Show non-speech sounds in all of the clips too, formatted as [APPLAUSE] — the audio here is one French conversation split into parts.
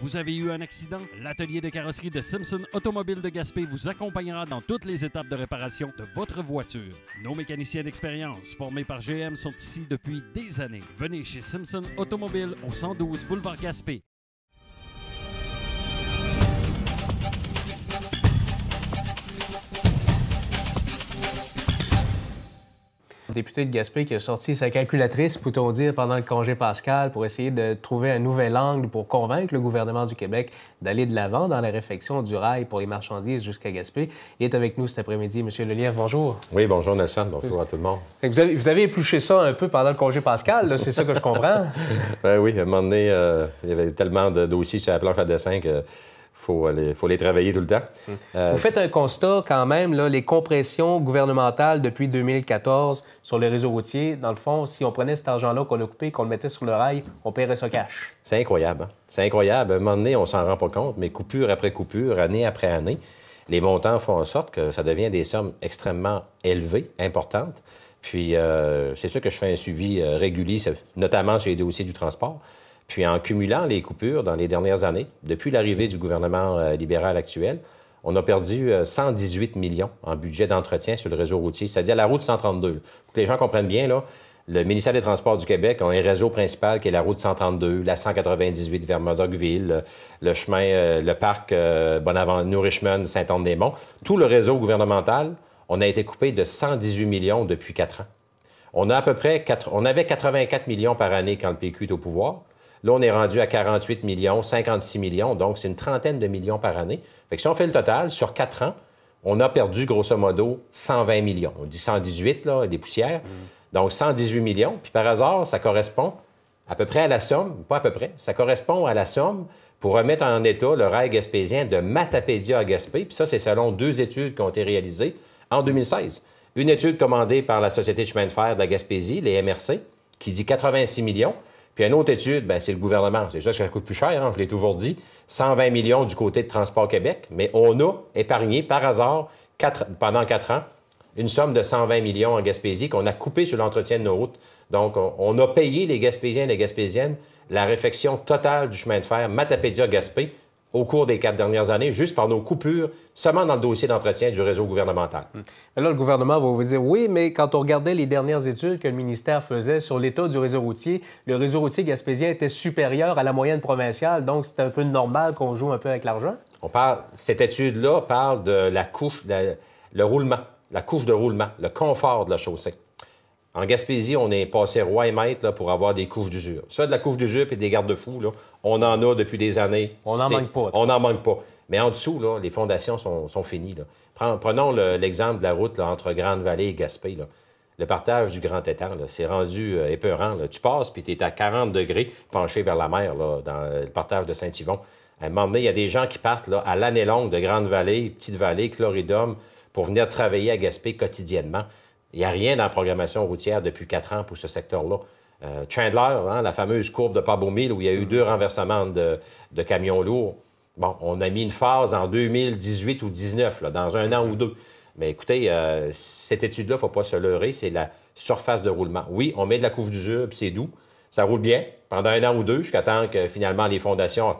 Vous avez eu un accident? L'atelier de carrosserie de Simpson Automobile de Gaspé vous accompagnera dans toutes les étapes de réparation de votre voiture. Nos mécaniciens d'expérience, formés par GM, sont ici depuis des années. Venez chez Simpson Automobile au 112 boulevard Gaspé. député de Gaspé qui a sorti sa calculatrice, peut-on dire, pendant le congé pascal pour essayer de trouver un nouvel angle pour convaincre le gouvernement du Québec d'aller de l'avant dans la réfection du rail pour les marchandises jusqu'à Gaspé. Il est avec nous cet après-midi. Monsieur Lelièvre, bonjour. Oui, bonjour, Nelson. Bonjour à tout le monde. Vous avez, épluché ça un peu pendant le congé pascal, c'est ça que je comprends? [LAUGHS] Ben oui, à un moment donné, euh, il y avait tellement de dossiers sur la planche à dessin que faut faut les travailler tout le temps. Mm. Euh, Vous faites un constat quand même, là, les compressions gouvernementales depuis 2014 sur les réseaux routiers, dans le fond, si on prenait cet argent-là qu'on a coupé, qu'on le mettait sur le rail, on paierait ça cash. C'est incroyable. Hein. C'est incroyable. À un moment donné, on s'en rend pas compte, mais coupure après coupure, année après année, les montants font en sorte que ça devient des sommes extrêmement élevées, importantes. Puis, euh, c'est sûr que je fais un suivi euh, régulier, notamment sur les dossiers du transport. Puis en cumulant les coupures dans les dernières années, depuis l'arrivée du gouvernement euh, libéral actuel, on a perdu 118 euh, millions en budget d'entretien sur le réseau routier, c'est-à-dire la route 132. Pour que les gens comprennent bien, là, le ministère des Transports du Québec a un réseau principal qui est la route 132, la 198 vers Modocville, le chemin, euh, le parc Bonavent, New Richmond, Saint-Anne-des-Monts. Tout le réseau gouvernemental, on a été coupé de 118 millions depuis quatre ans. On a à peu près on avait 84 millions par année quand le PQ est au pouvoir. Là, on est rendu à 48 millions, 56 millions, donc c'est une trentaine de millions par année. Fait que si on fait le total, sur quatre ans, on a perdu grosso modo 120 millions. On dit 118, là, des poussières. Mm. Donc 118 millions. Puis par hasard, ça correspond à peu près à la somme, pas à peu près, ça correspond à la somme pour remettre en état le rail gaspésien de Matapédia à Gaspé. Puis ça, c'est selon deux études qui ont été réalisées en 2016. Une étude commandée par la Société de chemin de fer de la Gaspésie, les MRC, qui dit 86 millions. Puis une autre étude, ben, c'est le gouvernement. C'est ça que ça coûte plus cher, hein, je l'ai toujours dit. 120 millions du côté de Transport Québec, mais on a épargné par hasard pendant quatre ans une somme de 120 millions en Gaspésie qu'on a coupé sur l'entretien de nos routes. Donc, on, on, a payé les Gaspésiens et les Gaspésiennes la réfection totale du chemin de fer Matapédia-Gaspé au cours des quatre dernières années, juste par nos coupures, seulement dans le dossier d'entretien du réseau gouvernemental. Hum. Là, le gouvernement va vous dire oui, mais quand on regardait les dernières études que le ministère faisait sur l'état du réseau routier, le réseau routier gaspésien était supérieur à la moyenne provinciale, donc c'est un peu normal qu'on joue un peu avec l'argent. On parle, cette étude-là parle de la couche, le roulement, la couche de roulement, le confort de la chaussée. En Gaspésie, on est passé roi et maître là, pour avoir des couches d'usure. Ça, de la couche d'usure et des garde-fous, on en a depuis des années. On n'en manque pas. On n'en manque pas. Mais en dessous, là, les fondations sont, finies. Là. Prenons l'exemple de la route entre Grande-Vallée et Gaspé. Le partage du Grand Étang, c'est rendu euh, épeurant. Tu passes, puis tu es à 40 degrés penché vers la mer dans euh, le partage de Saint-Yvon. À un moment donné, il y a des gens qui partent à l'année longue de Grande-Vallée, Petite-Vallée, Chloridum, pour venir travailler à Gaspé quotidiennement. Il n'y a rien dans la programmation routière depuis quatre ans pour ce secteur-là. Euh, Chandler, hein, la fameuse courbe de Mill, où il y a eu deux renversements de, camions lourds. Bon, on a mis une phase en 2018 ou 2019, dans un an ou deux. Mais écoutez, euh, cette étude-là, il ne faut pas se leurrer, c'est la surface de roulement. Oui, on met de la couve d'usure, puis c'est doux. Ça roule bien pendant un an ou deux, jusqu'à temps que finalement les fondations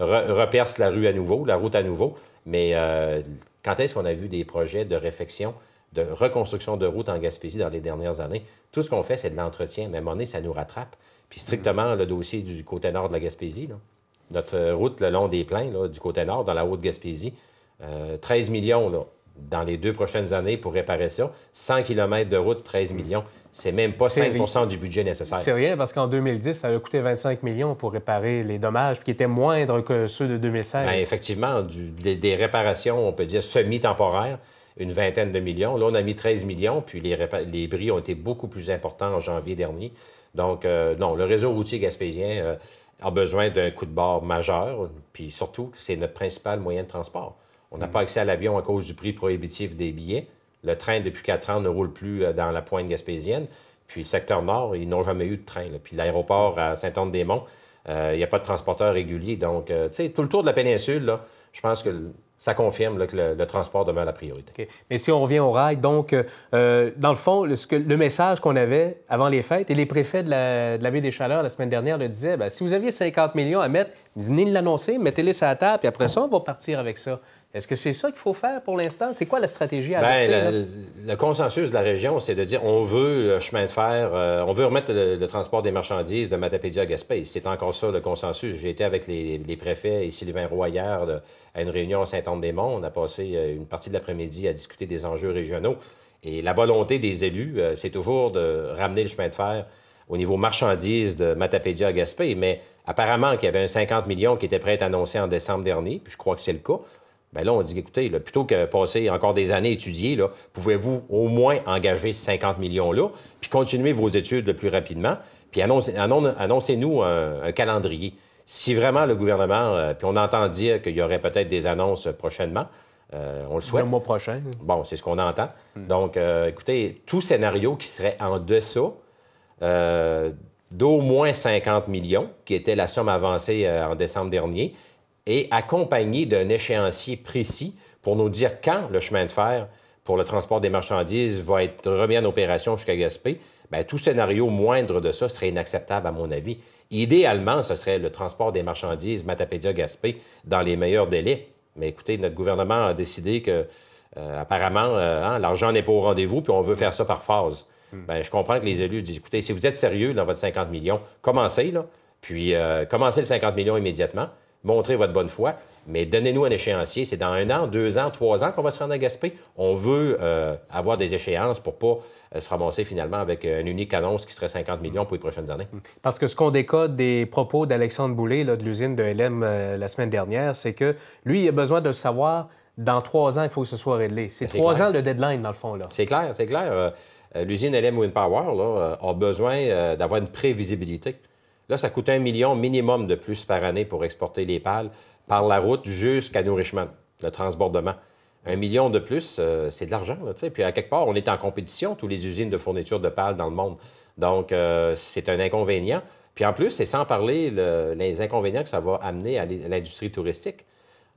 repercent la rue à nouveau, la route à nouveau. Mais euh, quand est-ce qu'on a vu des projets de réfection de reconstruction de routes en Gaspésie dans les dernières années. Tout ce qu'on fait, c'est de l'entretien. Mais à un ça nous rattrape. Puis strictement, le dossier du côté nord de la Gaspésie, notre euh, route le long des plaines du côté nord, dans la Haute-Gaspésie, 13 euh, millions dans les deux prochaines années pour réparer ça. 100 km de route, 13 millions. C'est même pas 5 du budget nécessaire. C'est rien, parce qu'en 2010, ça a coûté 25 millions pour réparer les dommages, qui étaient moindres que ceux de 2016. Bien, effectivement, des, des, réparations, on peut dire, semi-temporaires une vingtaine de millions. Là, on a mis 13 millions, puis les, les bris ont été beaucoup plus importants en janvier dernier. Donc, euh, non, le réseau routier gaspésien euh, a besoin d'un coup de bord majeur, puis surtout, c'est notre principal moyen de transport. On n'a mm. pas accès à l'avion à cause du prix prohibitif des billets. Le train, depuis quatre ans, ne roule plus euh, dans la pointe gaspésienne. Puis le secteur nord, ils n'ont jamais eu de train. Puis l'aéroport à Saint-Anne-des-Monts, il euh, n'y a pas de transporteur régulier. Donc, euh, tu sais, tout le tour de la péninsule, je pense que ça confirme que le, transport demeure la priorité. Mais si on revient au rail, donc, euh, dans le fond, le, message qu'on avait avant les fêtes, et les préfets de la, de baie des Chaleurs la semaine dernière le disaient, ben, si vous aviez 50 millions à mettre, venez l'annoncer, mettez le sur la table, puis après ça, on va partir avec ça. Est-ce que c'est ça qu'il faut faire pour l'instant? C'est quoi la stratégie à ben, adopter? le, consensus de la région, c'est de dire on veut le chemin de fer, euh, on veut remettre le, transport des marchandises de Matapédia à Gaspé. C'est encore ça le consensus. J'ai été avec les, préfets et Sylvain Roy hier à une réunion à Saint-Anne-des-Monts. On a passé euh, une partie de l'après-midi à discuter des enjeux régionaux. Et la volonté des élus, euh, c'est toujours de ramener le chemin de fer au niveau marchandises de Matapédia à Gaspé. Mais apparemment qu'il y avait un 50 millions qui était prêt à être annoncé en décembre dernier, puis je crois que c'est le cas. Bien là, on dit, écoutez, plutôt que passer encore des années à étudier, pouvez-vous au moins engager 50 millions-là, puis continuer vos études le plus rapidement, puis annoncez-nous un, calendrier. Si vraiment le gouvernement, euh, puis on entend dire qu'il y aurait peut-être des annonces prochainement, euh, on le souhaite. Le mois prochain. Bon, c'est ce qu'on entend. Donc, euh, écoutez, tout scénario qui serait en deçà d'au moins 50 millions, qui était la somme avancée en décembre dernier, et accompagné d'un échéancier précis pour nous dire quand le chemin de fer pour le transport des marchandises va être remis en opération jusqu'à Gaspé, ben, tout scénario moindre de ça serait inacceptable à mon avis. Idéalement, ce serait le transport des marchandises Matapédia-Gaspé dans les meilleurs délais. Mais écoutez, notre gouvernement a décidé que, euh, apparemment, euh, hein, l'argent n'est pas au rendez-vous, puis on veut faire ça par phase. Hmm. Ben, je comprends que les élus disent, écoutez, si vous êtes sérieux dans votre 50 millions, commencez, là, puis euh, commencez le 50 millions immédiatement montrez votre bonne foi, mais donnez-nous un échéancier. C'est dans un an, deux ans, trois ans qu'on va se rendre à Gaspé. On veut euh, avoir des échéances pour pas euh, se ramasser finalement avec euh, une unique annonce qui serait 50 millions pour les prochaines années. Mm. Parce que ce qu'on décode des propos d'Alexandre Boulay, de l'usine de LM la semaine dernière, c'est que lui, il a besoin de savoir dans trois ans, il faut que ce soit réglé. C'est trois ans le deadline, dans le fond. là. C'est clair, c'est clair. L'usine LM Windpower là, a besoin d'avoir une prévisibilité. Là, ça coûte un million minimum de plus par année pour exporter les pales par la route jusqu'à nos le transbordement. Un million de plus, euh, c'est de l'argent. Là, Puis à quelque part, on est en compétition, tous les usines de fourniture de pales dans le monde. Donc, euh, c'est un inconvénient. Puis en plus, c'est sans parler les inconvénients que ça va amener à l'industrie touristique.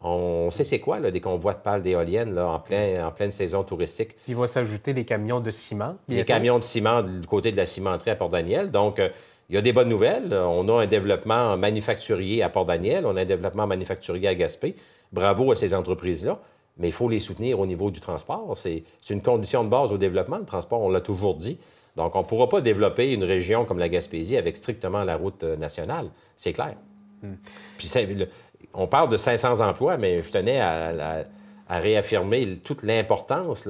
On sait c'est quoi, là, des convois de pales d'éoliennes là, en, plein, en pleine saison touristique. Puis il va s'ajouter les camions de ciment. Les camions de ciment du côté de la cimenterie à Port-Daniel. Donc, euh, il y a des bonnes nouvelles. On a un développement manufacturier à Port-Daniel, on a un développement manufacturier à Gaspé. Bravo à ces entreprises-là, mais il faut les soutenir au niveau du transport. C'est une condition de base au développement. Le transport, on l'a toujours dit. Donc, on ne pourra pas développer une région comme la Gaspésie avec strictement la route euh, nationale, c'est clair. Hmm. Puis on parle de 500 emplois, mais je tenais à, réaffirmer toute l'importance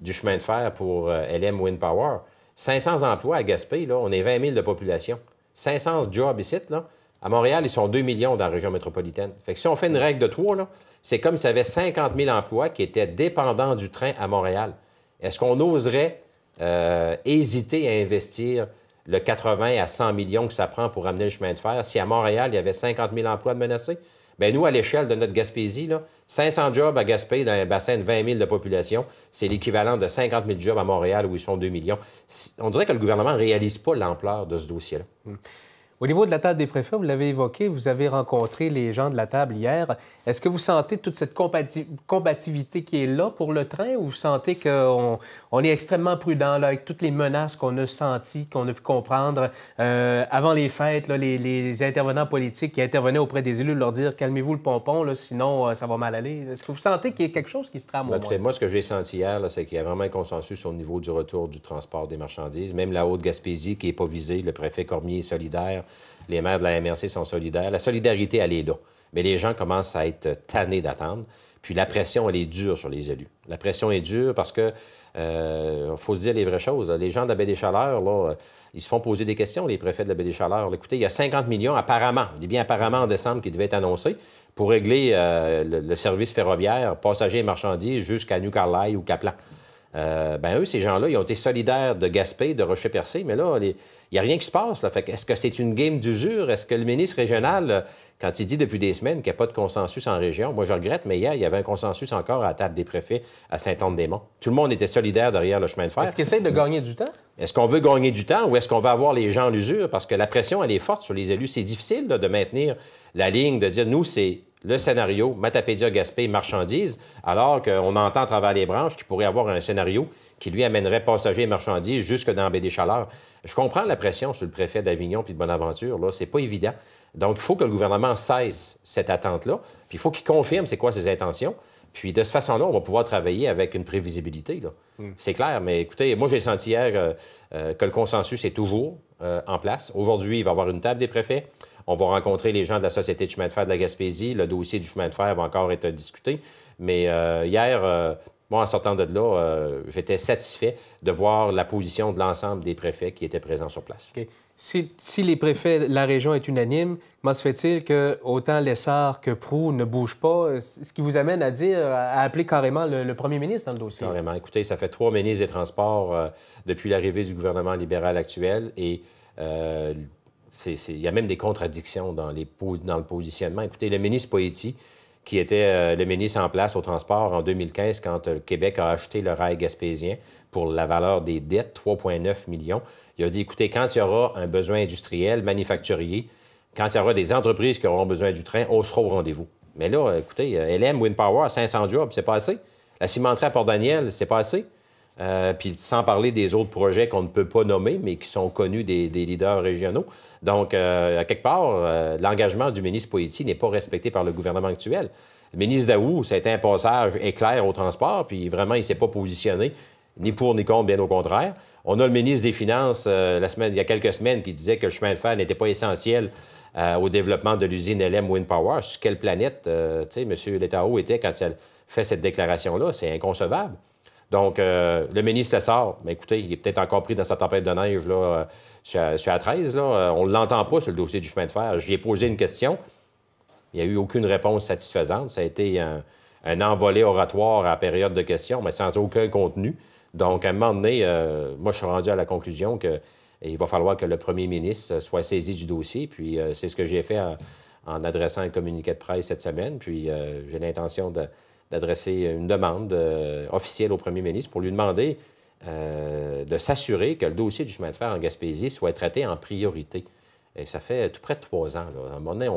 du chemin de fer pour euh, LM Wind Power. 500 emplois à Gaspé, là, on est 20 000 de population. 500 jobs ici, là. À Montréal, ils sont 2 millions dans la région métropolitaine. Fait que si on fait une règle de trois, là, c'est comme s'il y avait 50 000 emplois qui étaient dépendants du train à Montréal. Est-ce qu'on oserait euh, hésiter à investir le 80 à 100 millions que ça prend pour amener le chemin de fer si à Montréal, il y avait 50 000 emplois de menacés? Bien, nous, à l'échelle de notre Gaspésie, 500 jobs à Gaspé dans un bassin de 20 000 de population, c'est l'équivalent de 50 000 jobs à Montréal où ils sont 2 millions. On dirait que le gouvernement ne réalise pas l'ampleur de ce dossier-là. Hum. Au niveau de la table des préfets, vous l'avez évoqué, vous avez rencontré les gens de la table hier. Est-ce que vous sentez toute cette combativité qui est là pour le train ou vous sentez qu'on on est extrêmement prudent là, avec toutes les menaces qu'on a senties, qu'on a pu comprendre euh, avant les fêtes, là, les, intervenants politiques qui intervenaient auprès des élus, leur dire calmez-vous le pompon, là, sinon euh, ça va mal aller. Est-ce que vous sentez qu'il y a quelque chose qui se trame au ben, moins? Moi, ce que j'ai senti hier, c'est qu'il y a vraiment un consensus au niveau du retour du transport des marchandises. Même la Haute-Gaspésie, qui n'est pas visée, le préfet Cormier est solidaire. Les maires de la MRC sont solidaires. La solidarité, elle est là. Mais les gens commencent à être tannés d'attendre. Puis la pression, elle est dure sur les élus. La pression est dure parce que euh, faut se dire les vraies choses. Les gens de la Baie des Chaleurs, là, euh, ils se font poser des questions, les préfets de la Baie des Chaleurs. Écoutez, il y a 50 millions apparemment, je dis bien apparemment en décembre, qui devaient être annoncés pour régler euh, le, service ferroviaire, passagers et marchandises jusqu'à New Carlisle ou Caplan. Euh, ben eux, ces gens-là, ils ont été solidaires de Gaspé, de Rocher-Percé, mais là, il n'y a rien qui se passe. est-ce que c'est une game d'usure? Est-ce que le ministre régional, euh, quand il dit depuis des semaines qu'il n'y a pas de consensus en région, moi, je regrette, mais hier, il y avait un consensus encore à la table des préfets à Saint-Anne-des-Monts. Tout le monde était solidaire derrière le chemin de fer. Est-ce qu'ils essaie de gagner du temps? Est-ce qu'on veut gagner du temps ou est-ce qu'on va avoir les gens en usure? Parce que la pression, elle est forte sur les élus. C'est difficile de maintenir la ligne, de dire, nous, c'est le scénario Matapédia Gaspé marchandises, alors qu'on entend à travers les branches qu'il pourrait avoir un scénario qui lui amènerait passagers et marchandises jusque dans Baie des Chaleurs. Je comprends la pression sur le préfet d'Avignon puis de Bonaventure, là, c'est pas évident. Donc il faut que le gouvernement cesse cette attente-là, puis il faut qu'il confirme c'est quoi ses intentions. Puis de cette façon-là, on va pouvoir travailler avec une prévisibilité. Mm. C'est clair, mais écoutez, moi j'ai senti hier euh, euh, que le consensus est toujours euh, en place. Aujourd'hui, il va y avoir une table des préfets. On va rencontrer les gens de la Société de chemin de fer de la Gaspésie. Le dossier du chemin de fer va encore être discuté. Mais euh, hier, euh, moi, en sortant de là, euh, j'étais satisfait de voir la position de l'ensemble des préfets qui étaient présents sur place. Si, les préfets, de la région est unanime, comment se fait-il que autant Lessard que Prou ne bougent pas, ce qui vous amène à dire, à appeler carrément le, premier ministre dans le dossier? Carrément. Écoutez, ça fait trois ministres des Transports depuis l'arrivée du gouvernement libéral actuel et il y a même des contradictions dans, le positionnement. Écoutez, le ministre Poetti, qui était euh, le ministre en place au transport en 2015 quand le euh, Québec a acheté le rail gaspésien pour la valeur des dettes, 3,9 millions. Il a dit, écoutez, quand il y aura un besoin industriel, manufacturier, quand il y aura des entreprises qui auront besoin du train, on sera au rendez-vous. Mais là, écoutez, euh, LM, Windpower, 500 jobs, c'est pas assez. La cimenterie à Port-Daniel, c'est pas assez. Euh, puis sans parler des autres projets qu'on ne peut pas nommer, mais qui sont connus des, leaders régionaux. Donc, euh, à quelque part, euh, l'engagement du ministre Poitiers n'est pas respecté par le gouvernement actuel. Le ministre Daou, ça a été un passage éclair au transport, puis vraiment, il ne s'est pas positionné ni pour ni contre, bien au contraire. On a le ministre des Finances, la semaine, il y a quelques semaines, qui disait que le chemin de fer n'était pas essentiel au développement de l'usine LM Wind Power. Sur quelle planète, tu sais, M. Letao était quand il fait cette déclaration-là? C'est inconcevable. Donc, euh, le ministre sort. Mais écoutez, il est peut-être encore pris dans sa tempête de neige là, euh, suis à 13. Là. Euh, on ne l'entend pas sur le dossier du chemin de fer. J'y ai posé une question. Il n'y a eu aucune réponse satisfaisante. Ça a été un, envolé oratoire à période de questions, mais sans aucun contenu. Donc, à un moment donné, moi, je suis rendu à la conclusion qu'il va falloir que le premier ministre soit saisi du dossier. Puis, c'est ce que j'ai fait en, adressant un communiqué de presse cette semaine. Puis, j'ai l'intention de d'adresser une demande euh, officielle au premier ministre pour lui demander euh, de s'assurer que le dossier du chemin de fer en Gaspésie soit traité en priorité. Et ça fait tout près de trois ans. À un moment donné,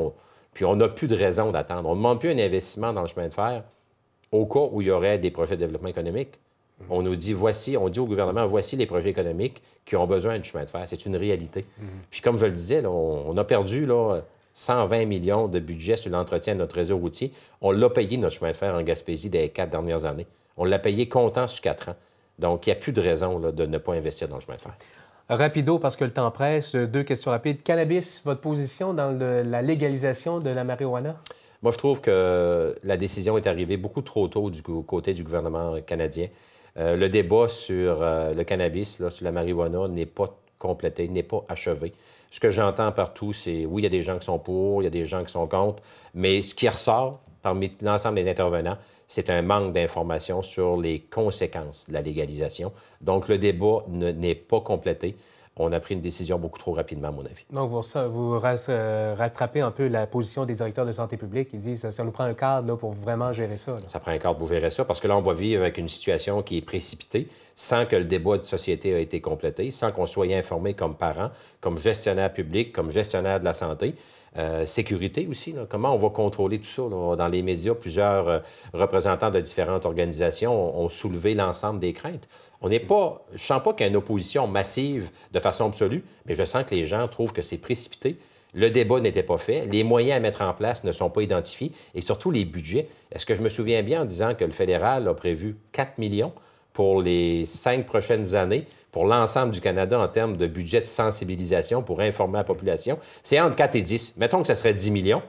Puis on n'a plus de raison d'attendre. On ne demande plus un investissement dans le chemin de fer au cas où il y aurait des projets de développement économique. On nous dit, voici, on dit au gouvernement, voici les projets économiques qui ont besoin du chemin de fer. C'est une réalité. Mhm. Puis comme je le disais, on, a perdu là, 120 millions de budget sur l'entretien de notre réseau routier. On l'a payé, notre chemin de fer en Gaspésie, des quatre dernières années. On l'a payé comptant sur quatre ans. Donc, il n'y a plus de raison de ne pas investir dans le chemin de fer. Rapido, parce que le temps presse, deux questions rapides. Cannabis, votre position dans la légalisation de la marijuana? Moi, je trouve que la décision est arrivée beaucoup trop tôt du côté du gouvernement canadien. Euh, le débat sur euh, le cannabis, sur la marijuana, n'est pas complété, n'est pas achevé ce que j'entends partout, c'est oui, il y a des gens qui sont pour, il y a des gens qui sont contre, mais ce qui ressort parmi l'ensemble des intervenants, c'est un manque d'informations sur les conséquences de la légalisation. Donc, le débat n'est pas complété on a pris une décision beaucoup trop rapidement, à mon avis. Donc, vous, euh, rattrapez un peu la position des directeurs de santé publique. Ils disent, ça nous prend un cadre pour vraiment gérer ça. Ça prend un cadre pour gérer ça, parce que là, on va vivre avec une situation qui est précipitée, sans que le débat de société ait été complété, sans qu'on soit informé comme parents, comme gestionnaire public, comme gestionnaire de la santé. Euh, sécurité aussi, comment on va contrôler tout ça. Dans les médias, plusieurs euh, représentants de différentes organisations ont soulevé l'ensemble des craintes. On n'est pas. Je sens pas qu'il y a une opposition massive de façon absolue, mais je sens que les gens trouvent que c'est précipité. Le débat n'était pas fait, les moyens à mettre en place ne sont pas identifiés et surtout les budgets. Est-ce que je me souviens bien en disant que le fédéral a prévu 4 millions pour les cinq prochaines années pour l'ensemble du Canada en termes de budget de sensibilisation pour informer la population? C'est entre 4 et 10. Mettons que ce serait 10 millions.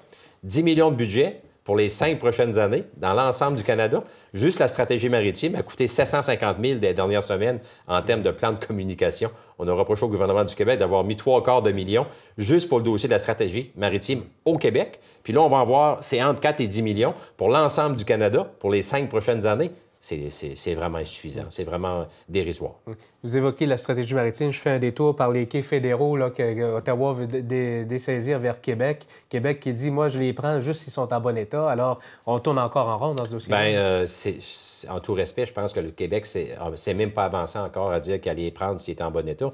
10 millions de budget, pour les cinq prochaines années dans l'ensemble du Canada. Juste la stratégie maritime a coûté 750 000 des dernières semaines en termes de plan de communication. On a reproché au gouvernement du Québec d'avoir mis trois quarts de million juste pour le dossier de la stratégie maritime au Québec. Puis là, on va en voir, c'est entre 4 et 10 millions pour l'ensemble du Canada pour les cinq prochaines années c'est vraiment insuffisant. C'est vraiment dérisoire. Vous évoquez la stratégie maritime. Je fais un détour par les quais fédéraux là, que Ottawa veut dessaisir vers Québec. Québec qui dit, moi, je les prends juste s'ils sont en bon état. Alors, on tourne encore en rond dans ce dossier. Bien, euh, en tout respect, je pense que le Québec c'est ah, même pas avancé encore à dire qu'il allait les prendre s'ils étaient en bon état.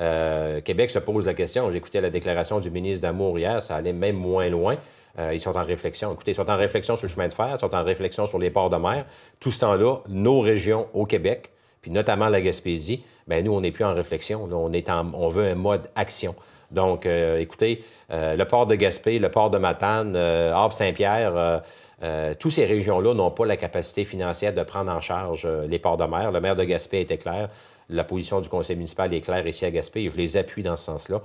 Euh, Québec se pose la question. J'écoutais la déclaration du ministre d'Amour hier. Ça allait même moins loin. Euh, ils sont en réflexion. Écoutez, ils sont en réflexion sur le chemin de fer, ils sont en réflexion sur les ports de mer. Tout ce temps-là, nos régions au Québec, puis notamment la Gaspésie, bien, nous, on n'est plus en réflexion. on, on veut un mode action. Donc, euh, écoutez, euh, le port de Gaspé, le port de Matane, Havre-Saint-Pierre, toutes ces régions-là n'ont pas la capacité financière de prendre en charge les ports de mer. Le maire de Gaspé était clair. La position du conseil municipal est claire ici à Gaspé je les appuie dans ce sens-là.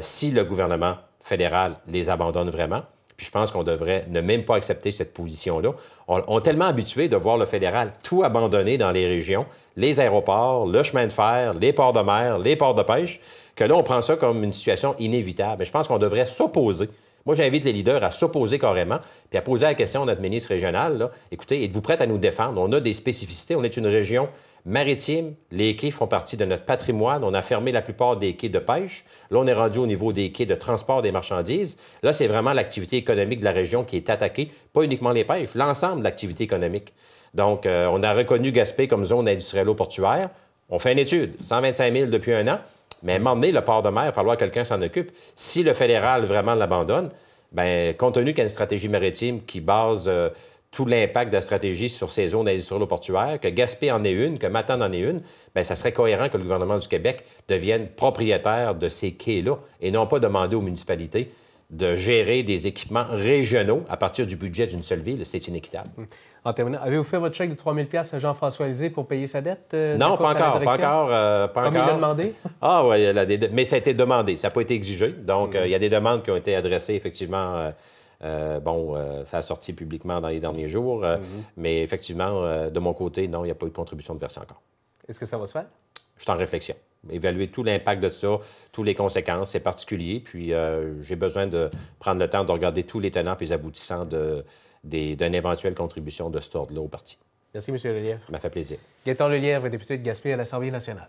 si le gouvernement fédéral les abandonne vraiment, je pense qu'on devrait ne même pas accepter cette position-là. On, est tellement habitué de voir le fédéral tout abandonner dans les régions, les aéroports, le chemin de fer, les ports de mer, les ports de pêche, que là, on prend ça comme une situation inévitable. Mais je pense qu'on devrait s'opposer. Moi, j'invite les leaders à s'opposer carrément, puis à poser la question à notre ministre régional, écoutez, êtes-vous prêts à nous défendre? On a des spécificités, on est une région Maritime, les quais font partie de notre patrimoine. On a fermé la plupart des quais de pêche. Là, on est rendu au niveau des quais de transport des marchandises. Là, c'est vraiment l'activité économique de la région qui est attaquée, pas uniquement les pêches, l'ensemble de l'activité économique. Donc, euh, on a reconnu Gaspé comme zone industrielle-portuaire. On fait une étude, 125 000 depuis un an, mais donné, le port de mer, il va falloir que quelqu'un s'en occupe. Si le fédéral vraiment l'abandonne, Bien, compte tenu qu'il y a une stratégie maritime qui base euh, tout l'impact de la stratégie sur ces zones industrielles portuaires que Gaspé en est une, que Matane en est une, bien, ça serait cohérent que le gouvernement du Québec devienne propriétaire de ces quais-là et non pas demander aux municipalités de gérer des équipements régionaux à partir du budget d'une seule ville. C'est inéquitable. En terminant, avez-vous fait votre chèque de 3 000 à Jean-François Lisée pour payer sa dette? Euh, non, pas encore, pas encore, euh, Comme il l'a demandé? [LAUGHS] ah oui, mais ça a été demandé. Ça n'a pas été exigé. Donc, mm. euh, il y a des demandes qui ont été adressées, effectivement, euh, bon, euh, ça a sorti publiquement dans les derniers jours, euh, mhm. mais effectivement, de mon côté, non, il n'y a pas eu de contribution de versée encore. Est-ce que ça va se faire? Je suis en réflexion. Évaluer tout l'impact de ça, toutes les conséquences, c'est particulier. Puis j'ai besoin de prendre le temps de regarder tous les tenants et les aboutissants d'une éventuelle contribution de ce ordre-là au parti. Merci, M. Lelière. Ça m'a fait plaisir. Gaëtan Lelièvre, député de Gaspé à l'Assemblée nationale.